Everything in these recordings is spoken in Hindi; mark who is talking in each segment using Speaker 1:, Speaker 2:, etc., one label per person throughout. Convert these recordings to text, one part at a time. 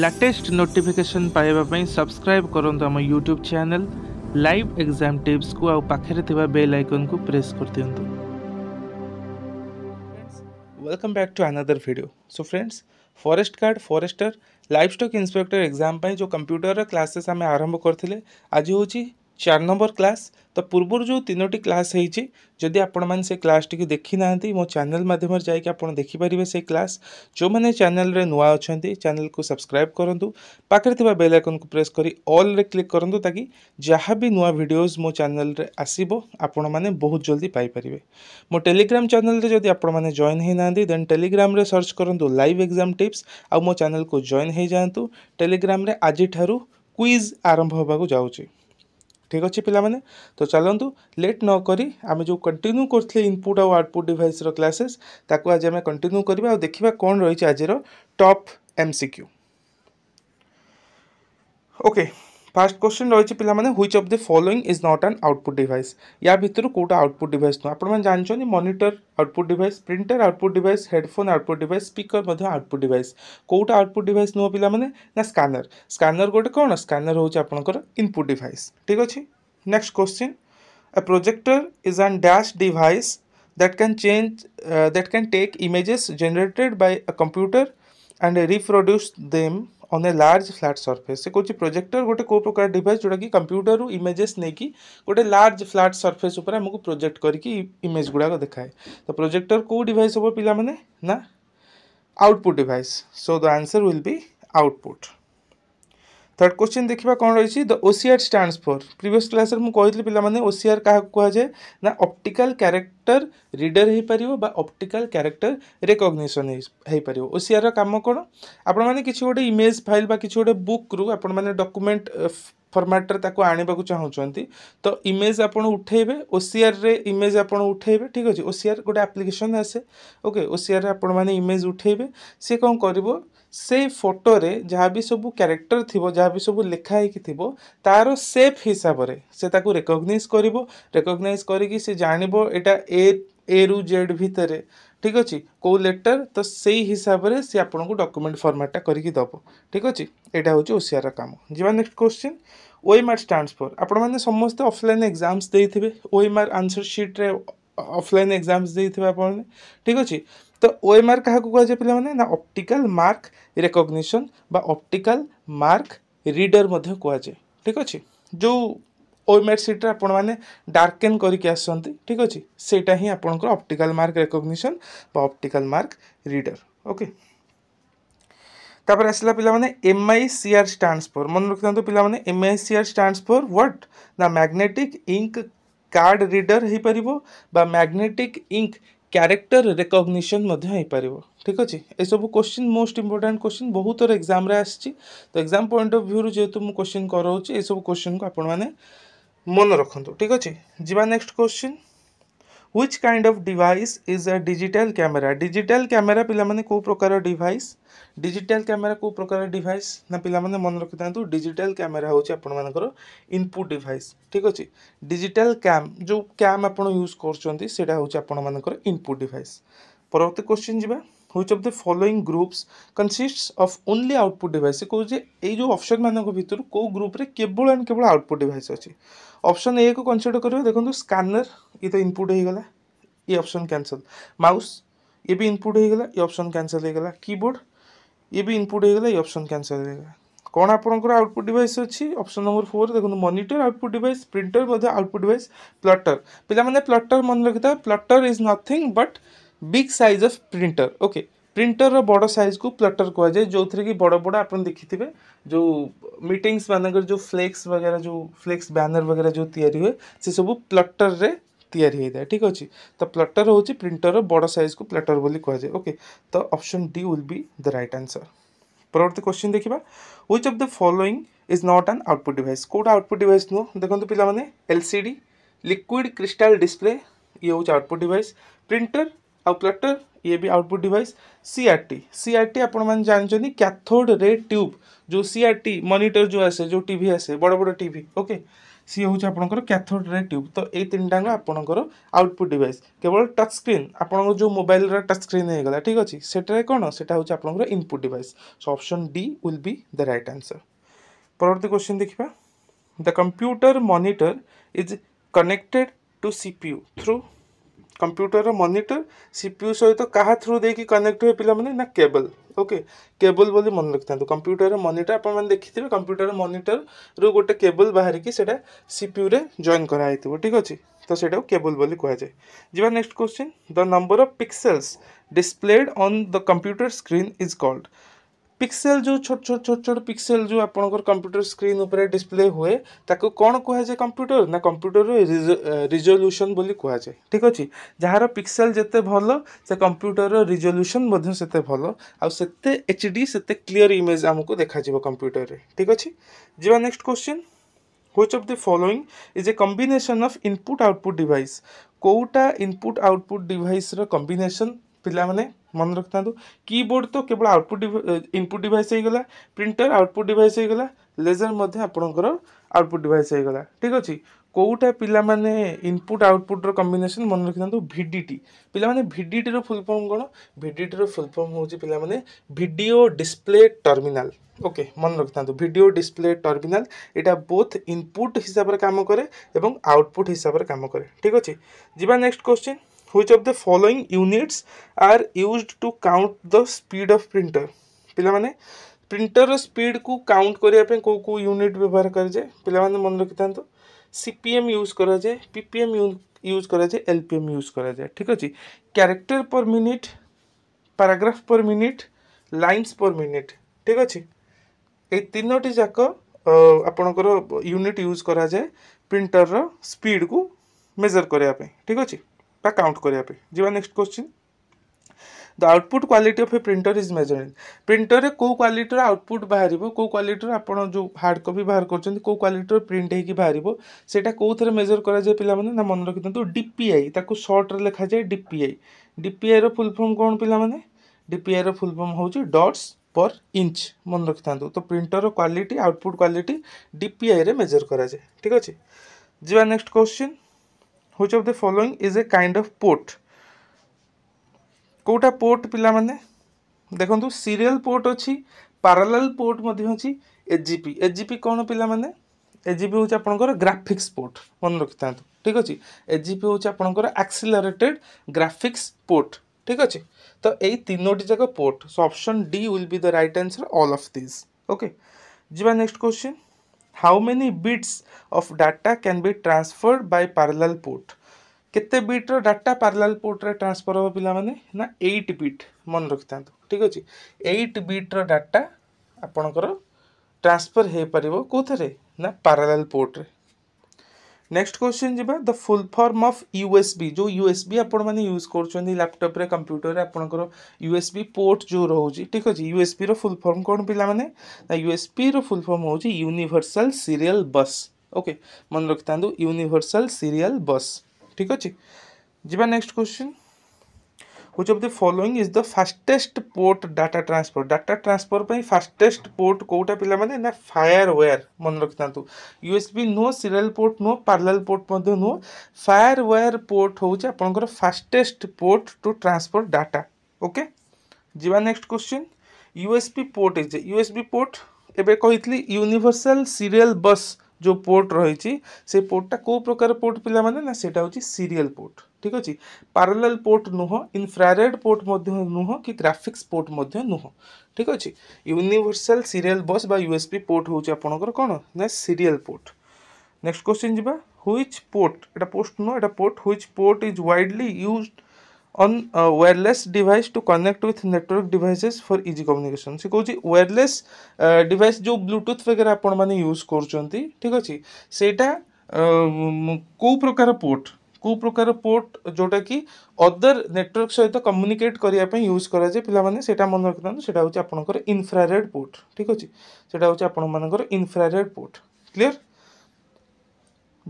Speaker 1: ଲାଟେଷ୍ଟ ନୋଟିଫିକେସନ୍ ପାଇବା ପାଇଁ ସବସ୍କ୍ରାଇବ୍ କରନ୍ତୁ ଆମ ୟୁଟ୍ୟୁବ୍ ଚ୍ୟାନେଲ୍ ଲାଇଭ୍ ଏକ୍ଜାମ୍ ଟିପ୍ସକୁ ଆଉ ପାଖରେ ଥିବା ବେଲ୍ ଆଇକନ୍କୁ ପ୍ରେସ୍ କରିଦିଅନ୍ତୁ welcome back to another video so friends forest guard forester livestock inspector exam ପାଇଁ ଯେଉଁ କମ୍ପ୍ୟୁଟରର କ୍ଲାସେସ୍ ଆମେ ଆରମ୍ଭ କରିଥିଲେ ଆଜି ହେଉଛି चार नंबर क्लास तो पूर्व जो तीनो क्लास होदि आपण मैंने क्लास टी देखी ना मो चेल मध्यम जाकि देखिपर से क्लास जो मैंने चेल नुआ अच्छा चेल को सब्सक्राइब करूँ पाखे थोड़ा बेल आकन को प्रेस कर अल्रे क्लिक करूँ ताकि जहाँ भी नुआ भिडियोज मो चेल आसब आपण मैंने बहुत जल्दी पापर मो टेलीग्राम चेल जब आपने होना देन टेलीग्राम सर्च करूँ लाइव एग्जाम टिप्स आ चेल को जॉन हो जातु टेलीग्राम आज क्विज आरंभ हो जाऊँगी ঠিক ଅଛି ପିଲାମାନେ ତ ଚାଲନ୍ତୁ ଲେଟ୍ ନ କରି ଆମେ ଯେଉଁ କଣ୍ଟିନ୍ୟୁ କରୁଥିଲେ ଇନପୁଟ୍ ଆଉ ଆଉଟପୁଟ୍ ଡିଭାଇସ୍ର କ୍ଲାସେସ୍ ତାକୁ ଆଜି ଆମେ କଣ୍ଟିନ୍ୟୁ କରିବା ଆଉ ଦେଖିବା କ'ଣ ରହିଛି ଆଜିର top M C Q okay first question রয়েছে পিলামানে which of the following is not an output device ୟା ଭିତରୁ କେଉଁଟା ଆଉଟପୁଟ୍ ଡିଭାଇସ୍ ନୁହଁ ଆପଣମାନେ ଜାଣିଛନ୍ତି monitor output device printer output device headphone output device speaker ମଧ୍ୟ ଆଉଟପୁଟ୍ ଡିଭାଇସ୍ କେଉଁଟା ଆଉଟପୁଟ୍ ଡିଭାଇସ୍ ନୁହଁ ପିଲାମାନେ ନା ସ୍କାନର ସ୍କାନର ଗୋଟେ କ'ଣ ସ୍କାନର ହେଉଛି ଆପଣଙ୍କର ଇନପୁଟ୍ ଡିଭାଇସ୍ ଠିକ୍ ଅଛି next question a projector is an dash device that can change that can take images generated by a computer and reproduce them on large flat surface से कौन प्रोजेक्टर गोटे कोई प्रकार डिवाइस जोड़ा कि कंप्यूटर इमेजेस नहीं कि गोटे लार्ज फ्लाट सर्फेस आमको प्रोजेक्ट करके इमेज गुड़ाक देखाए तो प्रोजेक्टर कोई डिस् हम पाने ना output device so the answer will be output third question देखा कौन रही the OCR stands for previous class मुझे पे ओसीआर क्या कहुए ना अप्टिकाल क्यारेक्टर रिडर हो पार अप्टिकाल क्यारेक्टर रेकग्निशन हो पार ओसीआर कम कौन आपण मैंने किसी गोटे इमेज फाइल बा किसी गोटे बुक्रु रु आपण मैंने डॉक्यूमेंट फर्माट्रे ताको तो इमेज आप उठेबे ओसीआर रे इमेज आप उठेबे ठीक अच्छे ओसीआर गोटे आप्लिकेसन आसे ओके ओसीआर आपण मैंने इमेज उठेबे सी कौन कर ସେଇ ଫଟୋରେ ଯାହା ବି ସବୁ କ୍ୟାରେକ୍ଟର ଥିବ ଯାହା ବି ସବୁ ଲେଖା ହେଇକି ଥିବ ତା'ର ସେପ୍ ହିସାବରେ ସେ ତାକୁ ରେକଗ୍ନାଇଜ୍ କରିବ ରେକଗ୍ନାଇଜ୍ କରିକି ସେ ଜାଣିବ ଏଇଟା ଏ ଏରୁ ଜେଡ଼୍ ଭିତରେ ଠିକ୍ ଅଛି କେଉଁ ଲେଟର୍ ତ ସେଇ ହିସାବରେ ସେ ଆପଣଙ୍କୁ ଡକୁମେଣ୍ଟ ଫର୍ମାଟ୍ଟା କରିକି ଦେବ ଠିକ୍ ଅଛି ଏଇଟା ହେଉଛି ଓସିଆର କାମ ଯିବା next question OMR stands for আপনার সমস্ত অফলাইন এক্সামস দিয়ে ওএমআর আনসর সিট্রে অফলাইন এক্সামস দিয়ে আপনার ঠিক আছে ତ ଓଏମ୍ଆର୍ କାହାକୁ କୁହାଯାଏ ପିଲାମାନେ ନା ଅପ୍ଟିକାଲ୍ ମାର୍କ ରେକଗ୍ନିସନ୍ ବା ଅପ୍ଟିକାଲ୍ ମାର୍କ ରିଡର୍ ମଧ୍ୟ କୁହାଯାଏ ଠିକ୍ ଅଛି ଯେଉଁ ଓଏମ୍ଆର୍ ସିଟ୍ରେ ଆପଣମାନେ ଡାର୍କେନ୍ କରିକି ଆସନ୍ତି ଠିକ୍ ଅଛି ସେଇଟା ହିଁ ଆପଣଙ୍କର ଅପ୍ଟିକାଲ୍ ମାର୍କ ରେକଗ୍ନିସନ୍ ବା ଅପ୍ଟିକାଲ୍ ମାର୍କ ରିଡର୍ ଓକେ ତାପରେ ଆସିଲା ପିଲାମାନେ ଏମ୍ଆଇ ସିଆର୍ ଷ୍ଟାଣ୍ଡସ୍ ଫର୍ ମନେ ରଖିଥାନ୍ତୁ ପିଲାମାନେ MICR stands for what ନା ମ୍ୟାଗ୍ନେଟିକ୍ ଇଙ୍କ କାର୍ଡ଼ ରିଡର୍ ହୋଇପାରିବ ବା ମ୍ୟାଗ୍ନେଟିକ୍ ଇଙ୍କ କ୍ୟାରେକ୍ଟର ରେକଗ୍ନିସନ୍ ମଧ୍ୟ ହେଇପାରିବ ଠିକ୍ ଅଛି ଏସବୁ କୋଶ୍ଚିନ୍ ମୋଷ୍ଟ ଇମ୍ପୋର୍ଟାଣ୍ଟ କୋଶ୍ଚିନ୍ ବହୁତ ଥର ଏକ୍ଜାମ୍ରେ ଆସିଛି ତ ଏକ୍ଜାମ୍ ପଏଣ୍ଟ ଅଫ୍ ଭ୍ୟୁରୁ ଯେହେତୁ ମୁଁ କୋଶ୍ଚିନ୍ କରାଉଛି ଏସବୁ କୋଶ୍ଚିନ୍କୁ ଆପଣମାନେ ମନେ ରଖନ୍ତୁ ଠିକ୍ ଅଛି ଯିବା next question which kind of device is a digital camera digital camera ପିଲାମାନେ କେଉଁ ପ୍ରକାର ଡିଭାଇସ୍ ଡିଜିଟାଲ କ୍ୟାମେରା କେଉଁ ପ୍ରକାର ଡିଭାଇସ୍ ନା ପିଲାମାନେ ମନେ ରଖିଥାନ୍ତୁ ଡିଜିଟାଲ କ୍ୟାମେରା ହେଉଛି ଆପଣମାନଙ୍କର ଇନପୁଟ୍ ଡିଭାଇସ୍ ଠିକ୍ ଅଛି ଡିଜିଟାଲ କ୍ୟାମ୍ ଯେଉଁ କ୍ୟାମ୍ ଆପଣ ୟୁଜ୍ କରୁଛନ୍ତି ସେଇଟା ହେଉଛି ଆପଣମାନଙ୍କର ଇନପୁଟ୍ ଡିଭାଇସ୍ ପରବର୍ତ୍ତୀ କ୍ୱେଶ୍ଚିନ୍ ଯିବା which of the following groups consists of only output device କହୁଛି ये ଯେଉଁ ଅପସନ୍ ମାନଙ୍କ ଭିତରୁ କେଉଁ ଗ୍ରୁପ୍ରେ କେବଳ केवल आउटपुट ଆଉଟପୁଟ୍ ଡିଭାଇସ୍ ଅଛି ଅପସନ୍ ଏକୁ କନସିଡର କରିବେ ଦେଖନ୍ତୁ ସ୍କାନର ଇଏ ତ ଇନପୁଟ୍ ହେଇଗଲା ये ऑप्शन क्यासल माउस ये भी इनपुट होगा ये अप्सन क्यासल होगा कीबोर्ड ये भी इनपुट होगा ये अप्सन क्यासल होगा कौन आपंकर आउटपुट डिवाइस अच्छी अप्सन नंबर फोर देखते monitor output device printer output device plotter पे प्लटर मन रखिता plotter is nothing but big size of printer okay printer बड़ सैज को प्लटर कहुए जो थे कि बड़ बड़ आपन देखि जो मीटिंगस मानक जो फ्लेक्स वगैरह जो फ्लेक्स बैनर वगैरह जो या सब प्लटर में या ठीक अच्छे तो प्लटर हूँ प्रिंटर बड़ सैज को प्लटर बोली कहुए ओके तो option D will be the right answer परवर्त क्वेश्चन देखा which of the following is not an output device कौट आउटपुट डिवाइस नुह देखते पे एल लिक्विड क्रिस्टाल डिस्प्ले ये हूँ आउटपुट डिवाइस प्रिंटर आउ कलेक्टर ये भी आउटपुट डिवाइस सीआरटी सीआरटी आपण मैंने जानते कैथोड रे ट्यूब जो सीआरटी मॉनिटर जो आसे जो टी आसे बड़ बड़ टी ओके सी हूँ आपंकर कैथोड रे ट्यूब तो ये तीन टाँग आपंकर आउटपुट डिवाइस केवल टच स्क्रीन आपंकर जो मोबाइल टच स्क्रीन होगा ठीक अच्छे सेटार कौन से हूँ input device so option D will be the right answer परवर्त क्वेश्चन देखा the computer monitor is connected to CPU through computer monitor CPU सहित क्या थ्रु देखिए कनेक्ट हुए पे ना केबल ओके केबल बोली मन रखि था कंप्यूटर मनिटर आप देखिए कंप्यूटर मनिटर रु गोटे केबल बाहर की से सीपीयू रे जॉइन कराई ठीक अच्छे तो से केबल बोली कहुए जी next question the number of pixels displayed on the computer screen is called pixel ଯେଉଁ ଛୋଟ ଛୋଟ ଛୋଟ ଛୋଟ ପିକ୍ସେଲ ଯେଉଁ ଆପଣଙ୍କର କମ୍ପ୍ୟୁଟର ସ୍କ୍ରିନ୍ ଉପରେ ଡିସପ୍ଲେ ହୁଏ ତାକୁ କ'ଣ କୁହାଯାଏ କମ୍ପ୍ୟୁଟର ନା କମ୍ପ୍ୟୁଟର ରିଜଲ୍ୟୁସନ୍ ବୋଲି କୁହାଯାଏ ଠିକ୍ ଅଛି ଯାହାର ପିକ୍ସେଲ ଯେତେ ଭଲ ସେ କମ୍ପ୍ୟୁଟରର ରିଜଲ୍ୟୁସନ୍ ମଧ୍ୟ ସେତେ ଭଲ ଆଉ ସେତେ ଏଚ୍ ଡି ସେତେ କ୍ଲିଅର୍ ଇମେଜ୍ ଆମକୁ ଦେଖାଯିବ କମ୍ପ୍ୟୁଟରରେ ଠିକ୍ ଅଛି ଯିବା next question which of the following is a combination of input output device କୋଉଟା input output device ର combination ପିଲାମାନେ ମନେ ରଖିଥାନ୍ତୁ କିବୋର୍ଡ଼ ତ କେବଳ ଆଉଟପୁଟ୍ ଇନପୁଟ୍ ଡିଭାଇସ୍ ହେଇଗଲା ପ୍ରିଣ୍ଟର ଆଉଟପୁଟ୍ ଡିଭାଇସ୍ ହେଇଗଲା ଲେଜର୍ ମଧ୍ୟ ଆପଣଙ୍କର ଆଉଟପୁଟ୍ ଡିଭାଇସ୍ ହେଇଗଲା ଠିକ୍ ଅଛି କେଉଁଟା ପିଲାମାନେ ଇନପୁଟ୍ ଆଉଟପୁଟ୍ର କମ୍ବିନେସନ୍ ମନେ ରଖିଥାନ୍ତୁ ଭିଡ଼ିଟି ପିଲାମାନେ ଭିଡ଼ିଟିର ଫୁଲ୍ ଫର୍ମ କ'ଣ ଭିଡ଼ିଟିର ଫୁଲ୍ ଫର୍ମ ହେଉଛି ପିଲାମାନେ ଭିଡ଼ିଓ ଡିସପ୍ଲେ ଟର୍ମିନାଲ୍ ଓକେ ମନେ ରଖିଥାନ୍ତୁ ଭିଡ଼ିଓ ଡିସପ୍ଲେ ଟର୍ମିନାଲ୍ ଏଇଟା ବୋଥ୍ ଇନପୁଟ୍ ହିସାବରେ କାମ କରେ ଏବଂ ଆଉଟପୁଟ୍ ହିସାବରେ କାମ କରେ ଠିକ୍ ଅଛି ଯିବା next question which of the following units are used to count the speed of printer ପିଲାମାନେ ପ୍ରିଣ୍ଟରର ସ୍ପିଡ଼କୁ କାଉଣ୍ଟ କରିବା ପାଇଁ କେଉଁ କେଉଁ ୟୁନିଟ୍ ବ୍ୟବହାର କରାଯାଏ ପିଲାମାନେ ମନେ ରଖିଥାନ୍ତୁ ସି ପି ଏମ୍ ୟୁଜ୍ କରାଯାଏ ପି ପି ଏମ୍ ୟୁଜ୍ କରାଯାଏ ଏଲ୍ ପି ଏମ୍ ୟୁଜ୍ କରାଯାଏ ଠିକ୍ ଅଛି character per minute paragraph per minute lines per minute ଠିକ୍ ଅଛି ଏଇ ତିନୋଟି ଯାକ ଆପଣଙ୍କର ୟୁନିଟ୍ ୟୁଜ୍ କରାଯାଏ ପ୍ରିଣ୍ଟରର ସ୍ପିଡ଼କୁ ମେଜର୍ କରିବା ପାଇଁ ଠିକ୍ ଅଛି বা କାଉଣ୍ଟ କରିବା ପାଇଁ ଯିବା next question the output quality of a printer is measuring ପ୍ରିଣ୍ଟରରେ କେଉଁ କ୍ୱାଲିଟିର ଆଉଟପୁଟ୍ ବାହାରିବ କେଉଁ କ୍ୱାଲିଟିର ଆପଣ ଯେଉଁ ହାର୍ଡ଼ କପି ବାହାର କରୁଛନ୍ତି କେଉଁ କ୍ୱାଲିଟିର ପ୍ରିଣ୍ଟ ହେଇକି ବାହାରିବ ସେଇଟା କେଉଁଥିରେ ମେଜର କରାଯାଏ ପିଲାମାନେ ନା ମନେ ରଖିଥାନ୍ତୁ ଡିପିଆଇ ତାକୁ ସର୍ଟରେ ଲେଖାଯାଏ ଡିପିଆଇ ଡିପିଆଇର ଫୁଲ୍ ଫର୍ମ କ'ଣ ପିଲାମାନେ ଡିପିଆଇର ଫୁଲ୍ ଫର୍ମ ହେଉଛି ଡଟ୍ସ ପର୍ ଇଞ୍ଚ ମନେ ରଖିଥାନ୍ତୁ ତ ପ୍ରିଣ୍ଟରର କ୍ୱାଲିଟି ଆଉଟପୁଟ୍ କ୍ୱାଲିଟି ଡିପିଆଇରେ ମେଜର କରାଯାଏ ଠିକ୍ ଅଛି ଯିବା next question which of the following is a kind of port কোটা পোর্ট ପିଲାମାନେ ଦେଖନ୍ତୁ ସିରିଏଲ୍ ପୋର୍ଟ ଅଛି ପାରାଲାଲ୍ ପୋର୍ଟ ମଧ୍ୟ ଅଛି ଏଜିପି ଏଜିପି କ'ଣ ପିଲାମାନେ ଏଜିପି ହେଉଛି ଆପଣଙ୍କର ଗ୍ରାଫିକ୍ସ ପୋର୍ଟ ମନେ ରଖିଥାନ୍ତୁ ଠିକ୍ ଅଛି ଏଜିପି ହେଉଛି ଆପଣଙ୍କର ଆକ୍ସିଲରେଟେଡ୍ ଗ୍ରାଫିକ୍ସ ପୋର୍ଟ ଠିକ୍ ଅଛି ତ ଏଇ ତିନୋଟି ଯାକ port so option D will be the right answer all of this okay ଯିବା next question how many bits of data can be transferred by parallel port କେତେ ବିଟ୍ର ଡାଟା ପାରାଲାଲ୍ ପୋର୍ଟରେ ଟ୍ରାନ୍ସଫର୍ ହେବ ପିଲାମାନେ ନା ଏଇଟ୍ ବିଟ୍ ମନେ ରଖିଥାନ୍ତୁ ଠିକ୍ ଅଛି ଏଇଟ୍ ବିଟ୍ର ଡାଟା ଆପଣଙ୍କର ଟ୍ରାନ୍ସଫର୍ ହୋଇପାରିବ କେଉଁଥିରେ ନା ପାରାଲାଲ୍ ପୋର୍ଟରେ नेक्स्ट क्वेश्चन जी the full form of USB जो यूएसबी आपण मैंने यूज कर लैपटॉप रे कंप्यूटर रे आपंकर यूएसबी पोर्ट जो रोचे ठीक अच्छे यूएसबी रो फुल फर्म कौन पे यूएसबी रो फुल फर्म हूँ यूनिभर्साल सीरीयल बस ओके मन रखि था यूनिभर्साल सीरीयल बस ठीक अच्छे जी next question which of the following is the fastest port data transfer data transfer ପାଇଁ fastest port କୋଉଟା ପିଲାମାନେ ନା firewire ମନେ ରଖିଥାନ୍ତୁ USB ନୁହଁ serial port ନୁହଁ parallel port ମଧ୍ୟ ନୁହଁ firewire port ହେଉଛି ଆପଣଙ୍କର fastest port to transfer data okay ଯିବା next question USB port is USB port ଏବେ କହିଥିଲି universal serial bus जो पोर्ट रही से पोर्टा कौ प्रकार पोर्ट पे ना से सीरीयल पोर्ट ठीक अच्छे पारालाल पोर्ट नुह इनफ्रारेड पोर्ट नुह कि ग्राफिक्स पोर्ट नुह ठीक अच्छे universal serial bus USB port हूँ आपंकर सीरीयल पोर्ट नेक्स्ट क्वेश्चन जी हिच पोर्ट एट पोस्ट नुह एट port which port is widely use on wireless device to connect with network devices for easy communication से कहते वायरलेस डिवाइस जो ब्लूटूथ वगैरह आपने यूज करूँ ठीक अच्छे से कौ प्रकार पोर्ट କେଉଁ ପ୍ରକାର ପୋର୍ଟ ଯେଉଁଟାକି ଅଦର୍ ନେଟୱାର୍କ ସହିତ କମ୍ୟୁନିକେଟ୍ କରିବା ପାଇଁ ୟୁଜ୍ କରାଯାଏ ପିଲାମାନେ ସେଇଟା ମନେ ରଖିଥାନ୍ତୁ ସେଇଟା ହେଉଛି ଆପଣଙ୍କର ଇନଫ୍ରାରେଡ଼୍ ପୋର୍ଟ ଠିକ୍ ଅଛି ସେଇଟା ହେଉଛି ଆପଣମାନଙ୍କର ଇନଫ୍ରାରେଡ଼୍ ପୋର୍ଟ କ୍ଲିଅର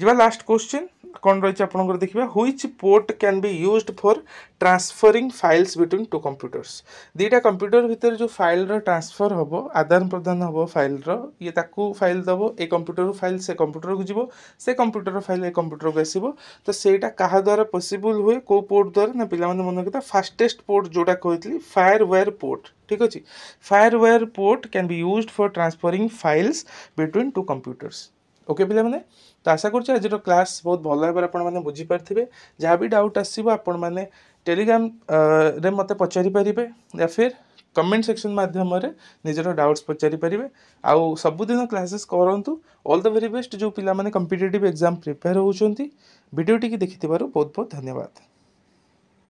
Speaker 1: ଯିବା ଲାଷ୍ଟ କୋଶ୍ଚିନ୍ କ'ଣ ରହିଛି ଆପଣଙ୍କର ଦେଖିବା which port can be used for transferring files between two computers ଦୁଇଟା କମ୍ପ୍ୟୁଟର ଭିତରେ ଯେଉଁ ଫାଇଲ୍ର ଟ୍ରାନ୍ସଫର୍ ହେବ ଆଦାନ ପ୍ରଦାନ ହେବ ଫାଇଲ୍ର ଇଏ ତାକୁ ଫାଇଲ୍ ଦେବ ଏ କମ୍ପ୍ୟୁଟରରୁ ଫାଇଲ୍ ସେ କମ୍ପ୍ୟୁଟରକୁ ଯିବ ସେ କମ୍ପ୍ୟୁଟର ଫାଇଲ୍ ଏ କମ୍ପ୍ୟୁଟରକୁ ଆସିବ ତ ସେଇଟା କାହା ଦ୍ୱାରା ପସିବୁଲ୍ ହୁଏ କେଉଁ ପୋର୍ଟ ଦ୍ୱାରା ନା ପିଲାମାନେ ମନେ ରଖିଥା ଫାଷ୍ଟେଷ୍ଟ ପୋର୍ଟ ଯେଉଁଟା କହିଥିଲି ଫାୟାର ୱେୟାର ପୋର୍ଟ ঠিক আছে FireWire port can be used for transferring files between two computers okay ପିଲାମାନେ ତ ଆଶା କରୁଛି ଆଜିର କ୍ଲାସ୍ ବହୁତ ଭଲ ଭାବରେ ଆପଣମାନେ ବୁଝିପାରିଥିବେ ଯାହା ବି ଡାଉଟ୍ ଆସିବ ଆପଣମାନେ ଟେଲିଗ୍ରାମରେ ମୋତେ ପଚାରିପାରିବେ ୟା ଫିର୍ କମେଣ୍ଟ ସେକ୍ସନ୍ ମାଧ୍ୟମରେ ନିଜର ଡାଉଟ୍ସ ପଚାରିପାରିବେ ଆଉ ସବୁଦିନ କ୍ଲାସେସ୍ କରନ୍ତୁ ଅଲ୍ ଦ ଭେରି ବେଷ୍ଟ ଯେଉଁ ପିଲାମାନେ କମ୍ପିଟେଟିଭ୍ ଏକ୍ଜାମ୍ ପ୍ରିପେୟାର ହେଉଛନ୍ତି ଭିଡ଼ିଓଟିକି ଦେଖିଥିବାରୁ ବହୁତ ବହୁତ ଧନ୍ୟବାଦ